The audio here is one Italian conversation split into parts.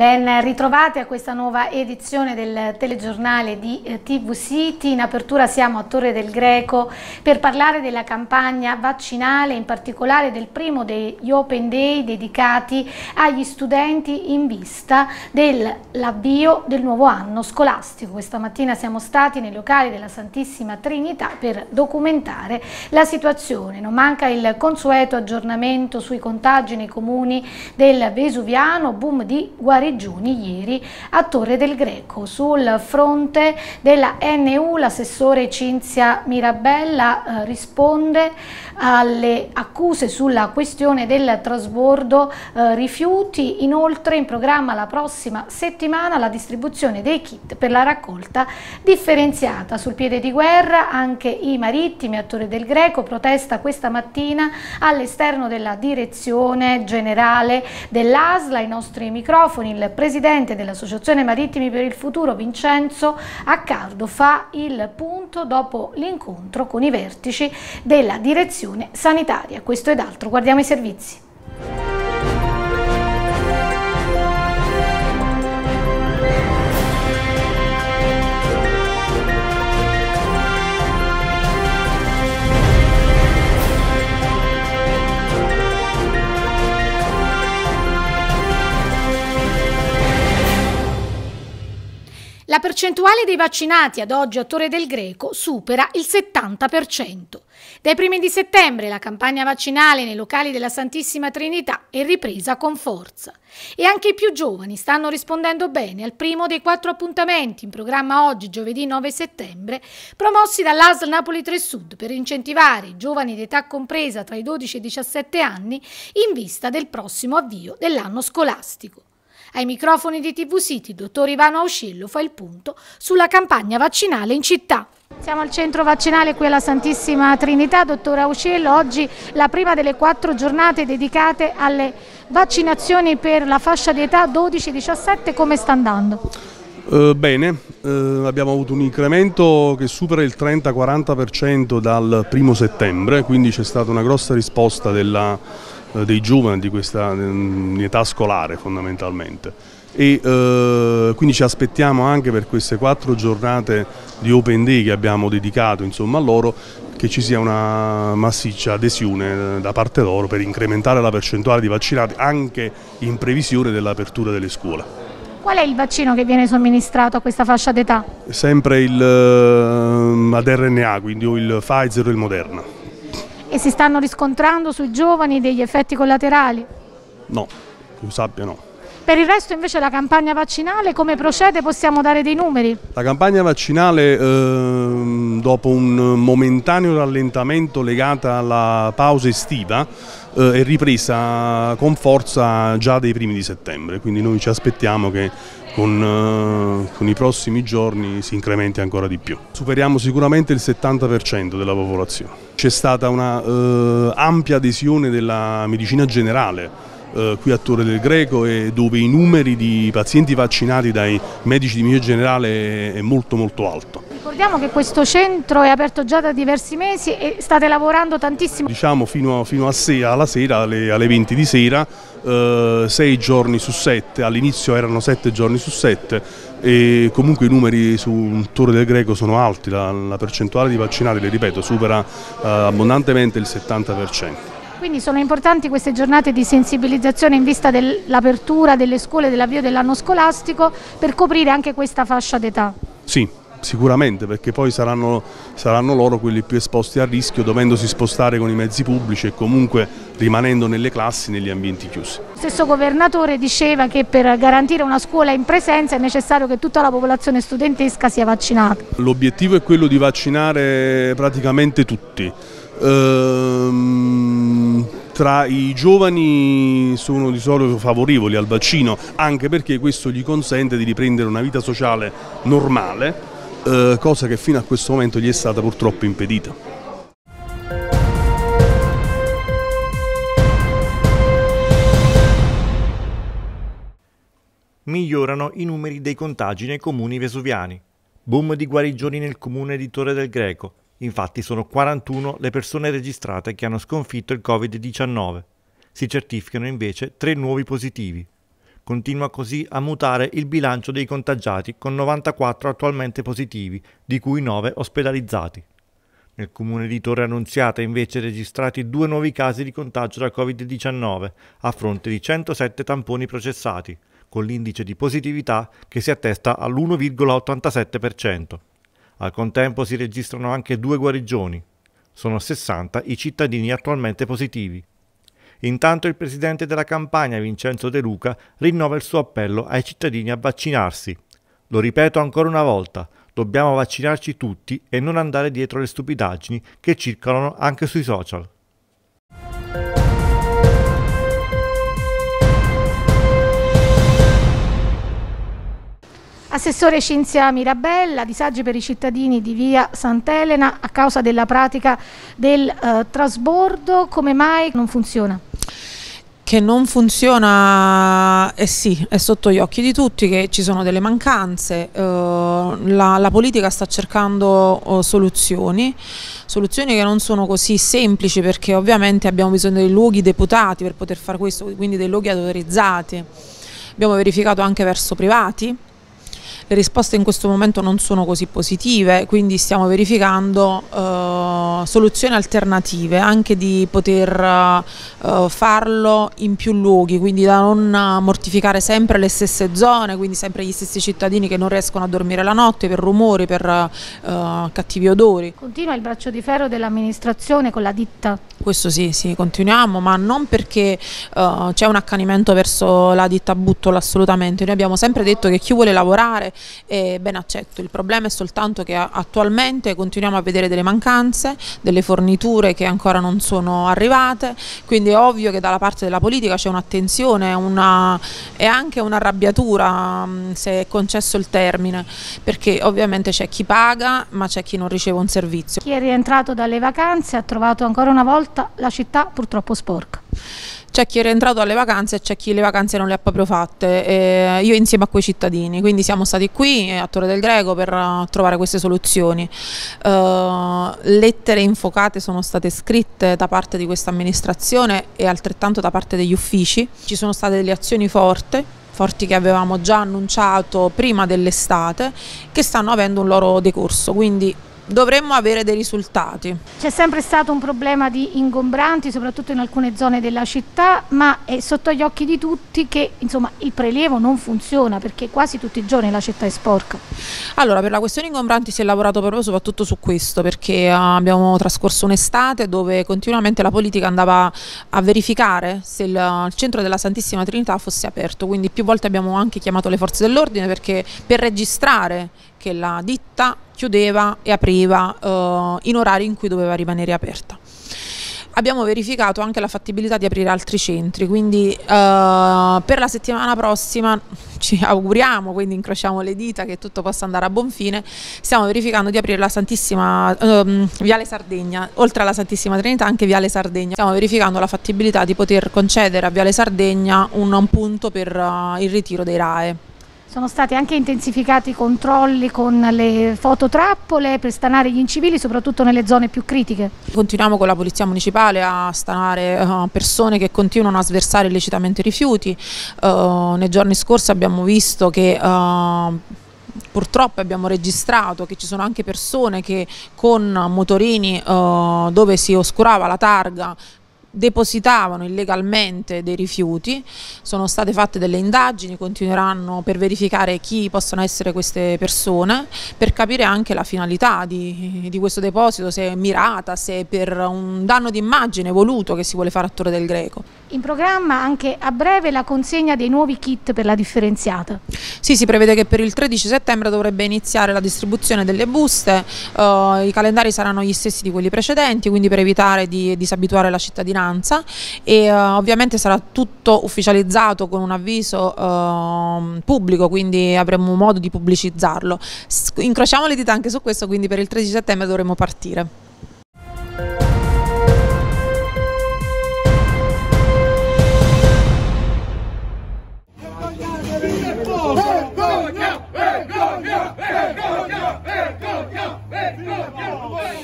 Ben ritrovati a questa nuova edizione del telegiornale di eh, TV City. In apertura siamo a Torre del Greco per parlare della campagna vaccinale, in particolare del primo degli Open Day dedicati agli studenti in vista dell'avvio del nuovo anno scolastico. Questa mattina siamo stati nei locali della Santissima Trinità per documentare la situazione. Non manca il consueto aggiornamento sui contagi nei comuni del Vesuviano, boom di guarigione Reggiuni ieri a Torre del Greco. Sul fronte della NU l'assessore Cinzia Mirabella eh, risponde alle accuse sulla questione del trasbordo eh, rifiuti. Inoltre in programma la prossima settimana la distribuzione dei kit per la raccolta differenziata. Sul piede di guerra anche i marittimi a Torre del Greco protesta questa mattina all'esterno della direzione generale dell'ASLA. I nostri microfoni il presidente dell'Associazione Marittimi per il Futuro, Vincenzo Accardo, fa il punto dopo l'incontro con i vertici della direzione sanitaria. Questo ed altro, guardiamo i servizi. La percentuale dei vaccinati ad oggi a Torre del Greco supera il 70%. Dai primi di settembre la campagna vaccinale nei locali della Santissima Trinità è ripresa con forza e anche i più giovani stanno rispondendo bene al primo dei quattro appuntamenti in programma oggi giovedì 9 settembre promossi dall'ASL Napoli 3 Sud per incentivare i giovani d'età compresa tra i 12 e i 17 anni in vista del prossimo avvio dell'anno scolastico. Ai microfoni di TV City, dottor Ivano Auscillo fa il punto sulla campagna vaccinale in città. Siamo al centro vaccinale qui alla Santissima Trinità, dottor Auscello, oggi la prima delle quattro giornate dedicate alle vaccinazioni per la fascia di età 12-17, come sta andando? Eh, bene, eh, abbiamo avuto un incremento che supera il 30-40% dal primo settembre, quindi c'è stata una grossa risposta della eh, dei giovani di questa mm, in età scolare fondamentalmente e eh, quindi ci aspettiamo anche per queste quattro giornate di Open Day che abbiamo dedicato insomma, a loro che ci sia una massiccia adesione eh, da parte loro per incrementare la percentuale di vaccinati anche in previsione dell'apertura delle scuole. Qual è il vaccino che viene somministrato a questa fascia d'età? Sempre il eh, ad RNA, quindi o il Pfizer o il Moderna. E si stanno riscontrando sui giovani degli effetti collaterali? No, più sappia no. Per il resto invece la campagna vaccinale come procede? Possiamo dare dei numeri? La campagna vaccinale ehm, dopo un momentaneo rallentamento legata alla pausa estiva eh, è ripresa con forza già dai primi di settembre, quindi noi ci aspettiamo che con, eh, con, i prossimi giorni si incrementi ancora di più. Superiamo sicuramente il 70% della popolazione. C'è stata un'ampia eh, adesione della medicina generale eh, qui a Torre del Greco e dove i numeri di pazienti vaccinati dai medici di medicina generale è molto molto alto. Ricordiamo che questo centro è aperto già da diversi mesi e state lavorando tantissimo. Diciamo fino, fino a sera, alla sera, alle, alle 20 di sera, 6 eh, giorni su 7, all'inizio erano 7 giorni su 7 e comunque i numeri sul Torre del Greco sono alti, la, la percentuale di vaccinati, le ripeto, supera eh, abbondantemente il 70%. Quindi sono importanti queste giornate di sensibilizzazione in vista dell'apertura delle scuole, dell'avvio dell'anno scolastico per coprire anche questa fascia d'età? Sì, sicuramente perché poi saranno, saranno, loro quelli più esposti al rischio dovendosi spostare con i mezzi pubblici e comunque rimanendo nelle classi, negli ambienti chiusi. Lo stesso governatore diceva che per garantire una scuola in presenza è necessario che tutta la popolazione studentesca sia vaccinata. L'obiettivo è quello di vaccinare praticamente tutti. Ehm tra i giovani sono di solito favorevoli al vaccino, anche perché questo gli consente di riprendere una vita sociale normale eh, cosa che fino a questo momento gli è stata purtroppo impedita. migliorano i numeri dei contagi nei comuni vesuviani. Boom di guarigioni nel comune di Torre del Greco. Infatti sono 41 le persone registrate che hanno sconfitto il Covid-19. Si certificano invece tre nuovi positivi. Continua così a mutare il bilancio dei contagiati, con 94 attualmente positivi, di cui 9 ospedalizzati. Nel comune di Torre Annunziata invece registrati due nuovi casi di contagio da Covid-19 a fronte di 107 tamponi processati, con l'indice di positività che si attesta all'1,87%. Al contempo si registrano anche due guarigioni. Sono 60 i cittadini attualmente positivi. Intanto il presidente della campagna, Vincenzo De Luca, rinnova il suo appello ai cittadini a vaccinarsi. Lo ripeto ancora una volta, dobbiamo vaccinarci tutti e non andare dietro le stupidaggini che circolano anche sui social. Assessore Cinzia Mirabella, disagi per i cittadini di via Sant'Elena a causa della pratica del eh, trasbordo, come mai non funziona? che non funziona, eh sì, è sotto gli occhi di tutti, che ci sono delle mancanze, eh, la, la, politica sta cercando eh, soluzioni, soluzioni che non sono così semplici perché ovviamente abbiamo bisogno dei luoghi deputati per poter fare questo, quindi dei luoghi autorizzati, abbiamo verificato anche verso privati, le risposte in questo momento non sono così positive, quindi stiamo verificando eh, soluzioni alternative, anche di poter eh, farlo in più luoghi, quindi da non mortificare sempre le stesse zone, quindi sempre gli stessi cittadini che non riescono a dormire la notte per rumori, per eh, cattivi odori. Continua il braccio di ferro dell'amministrazione con la ditta? Questo sì, sì, continuiamo, ma non perché eh, c'è un accanimento verso la ditta Buttola assolutamente, noi abbiamo sempre detto che chi vuole lavorare particolare ben accetto. Il problema è soltanto che attualmente continuiamo a vedere delle mancanze, delle forniture che ancora non sono arrivate, quindi è ovvio che dalla parte della politica c'è un'attenzione una, e anche un'arrabbiatura, mm, se è concesso il termine, perché ovviamente c'è chi paga ma c'è chi non riceve un servizio. Chi è rientrato dalle vacanze ha trovato ancora una volta la città purtroppo sporca c'è chi è rientrato alle vacanze e c'è chi le vacanze non le ha proprio fatte, e io insieme a quei cittadini, quindi siamo stati qui eh, a Torre del Greco per eh, trovare queste soluzioni. Uh, lettere infocate sono state scritte da parte di questa amministrazione e altrettanto da parte degli uffici, ci sono state delle azioni forti, forti che avevamo già annunciato prima dell'estate, che stanno avendo un loro decorso, quindi dovremmo avere dei risultati. C'è sempre stato un problema di ingombranti, soprattutto in alcune zone della città, ma è sotto gli occhi di tutti che insomma, il prelievo non funziona perché quasi tutti i giorni la città è sporca. Allora, per la questione ingombranti si è lavorato proprio soprattutto su questo, perché eh, abbiamo trascorso un'estate dove continuamente la politica andava a verificare se il centro della Santissima Trinità fosse aperto, quindi più volte abbiamo anche chiamato le forze dell'ordine perché per registrare che la ditta chiudeva e apriva eh, in orari in cui doveva rimanere aperta. Abbiamo verificato anche la fattibilità di aprire altri centri, quindi eh, per la settimana prossima ci auguriamo, quindi incrociamo le dita che tutto possa andare a buon fine, stiamo verificando di aprire la Santissima ehm, Viale Sardegna, oltre alla Santissima Trinità anche Viale Sardegna. Stiamo verificando la fattibilità di poter concedere a Viale Sardegna un, un punto per uh, il ritiro dei RAE. Sono stati anche intensificati i controlli con le fototrappole per stanare gli incivili, soprattutto nelle zone più critiche. Continuiamo con la Polizia Municipale a stanare eh, persone che continuano a sversare illecitamente rifiuti. Uh, nei giorni scorsi abbiamo visto che... Uh, purtroppo abbiamo registrato che ci sono anche persone che con motorini eh, dove si oscurava la targa depositavano illegalmente dei rifiuti, sono state fatte delle indagini, continueranno per verificare chi possono essere queste persone, per capire anche la finalità di, di questo deposito, se è mirata, se è per un danno di immagine voluto che si vuole fare a Torre del Greco. In programma anche a breve la consegna dei nuovi kit per la differenziata. Sì, si prevede che per il 13 settembre dovrebbe iniziare la distribuzione delle buste, eh, i calendari saranno gli stessi di quelli precedenti, quindi per evitare di disabituare la cittadinanza cittadinanza e uh, ovviamente sarà tutto ufficializzato con un avviso uh, pubblico, quindi avremo modo di pubblicizzarlo. incrociamo le dita anche su questo, quindi per il 13 settembre dovremo partire.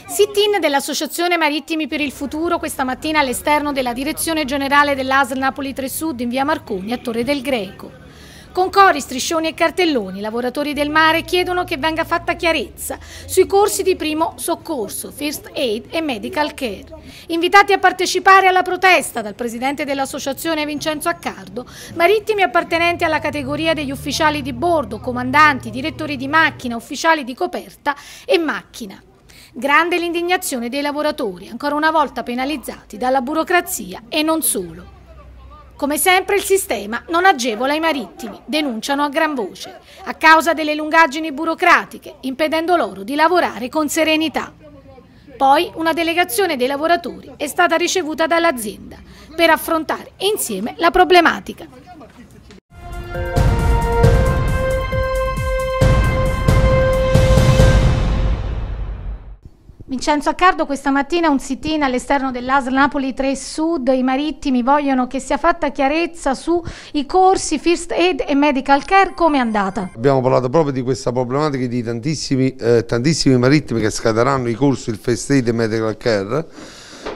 Sit-in dell'Associazione Marittimi per il Futuro questa mattina all'esterno della Direzione Generale dell'ASL Napoli 3 Sud in via Marconi a Torre del Greco. Con cori, striscioni e cartelloni, i lavoratori del mare chiedono che venga fatta chiarezza sui corsi di primo soccorso, first aid e medical care. Invitati a partecipare alla protesta dal presidente dell'associazione Vincenzo Accardo, marittimi appartenenti alla categoria degli ufficiali di bordo, comandanti, direttori di macchina, ufficiali di coperta e macchina. Grande l'indignazione dei lavoratori, ancora una volta penalizzati dalla burocrazia e non solo. Come sempre il sistema non agevola i marittimi, denunciano a gran voce, a causa delle lungaggini burocratiche, impedendo loro di lavorare con serenità. Poi una delegazione dei lavoratori è stata ricevuta dall'azienda per affrontare insieme la problematica. Vincenzo Accardo, questa mattina un sit-in all'esterno dell'ASL Napoli 3 Sud, i marittimi vogliono che sia fatta chiarezza sui corsi First Aid e Medical Care, come è andata? Abbiamo parlato proprio di questa problematica di tantissimi, eh, tantissimi marittimi che scaderanno i corsi il First Aid e Medical Care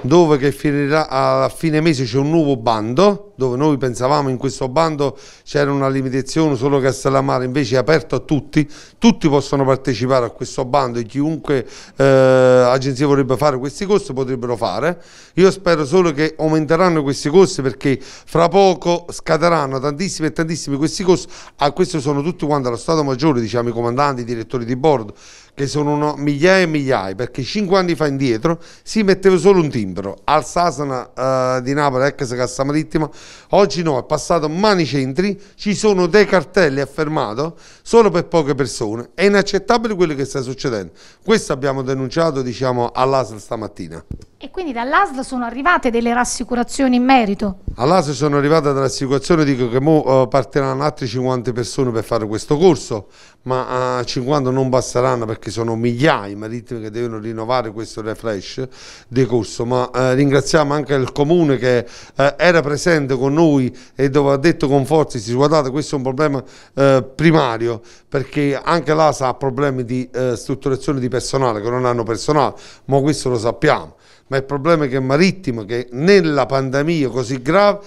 dove che finirà a fine mese c'è un nuovo bando dove noi pensavamo in questo bando c'era una limitazione solo a Castellamare invece è aperto a tutti tutti possono partecipare a questo bando e chiunque eh, agenzia vorrebbe fare questi costi potrebbero fare io spero solo che aumenteranno questi costi perché fra poco scatteranno tantissimi e tantissimi questi costi, a questo sono tutti quanti allo Stato Maggiore diciamo i comandanti, i direttori di bordo che sono migliaia e migliaia, perché cinque anni fa indietro si metteva solo un timbro, al Sasana eh, di Napoli, ex Cassa Marittima, oggi no, è passato mani centri, ci sono dei cartelli, affermato, solo per poche persone, è inaccettabile quello che sta succedendo, questo abbiamo denunciato diciamo, all'ASL stamattina. E quindi dall'ASL sono arrivate delle rassicurazioni in merito? All'ASL sono arrivate delle rassicurazioni, dico che mo, eh, partiranno altre 50 persone per fare questo corso, ma eh, 50 non basteranno perché perché sono migliaia i marittimi che devono rinnovare questo refresh di corso, ma eh, ringraziamo anche il comune che eh, era presente con noi e dove ha detto con forza, sì, guardate questo è un problema eh, primario perché anche l'ASA ha problemi di eh, strutturazione di personale, che non hanno personale, ma questo lo sappiamo ma il problema è che Marittimo, che nella pandemia così grave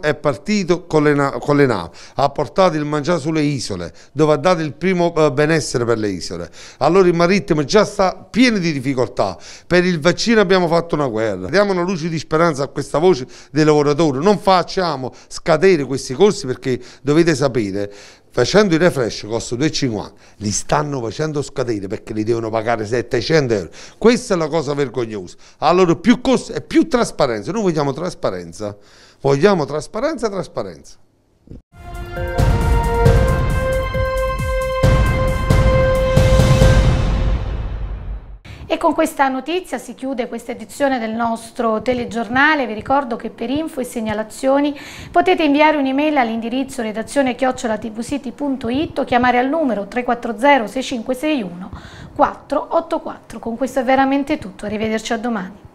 è partito con le, con le, navi, ha portato il mangiare sulle isole, dove ha dato il primo eh, benessere per le isole. Allora il Marittimo già sta pieno di difficoltà, per il vaccino abbiamo fatto una guerra. Diamo una luce di speranza a questa voce dei lavoratori, non facciamo scadere questi corsi perché dovete sapere, facendo i refresh costa 2,50 li stanno facendo scadere perché li devono pagare 700 euro questa è la cosa vergognosa allora più costa e più trasparenza noi vogliamo trasparenza vogliamo trasparenza trasparenza E con questa notizia si chiude questa edizione del nostro telegiornale. Vi ricordo che per info e segnalazioni potete inviare un'email all'indirizzo redazione chiocciolatvcity.it o chiamare al numero 340 6561 484. Con questo è veramente tutto. Arrivederci a domani.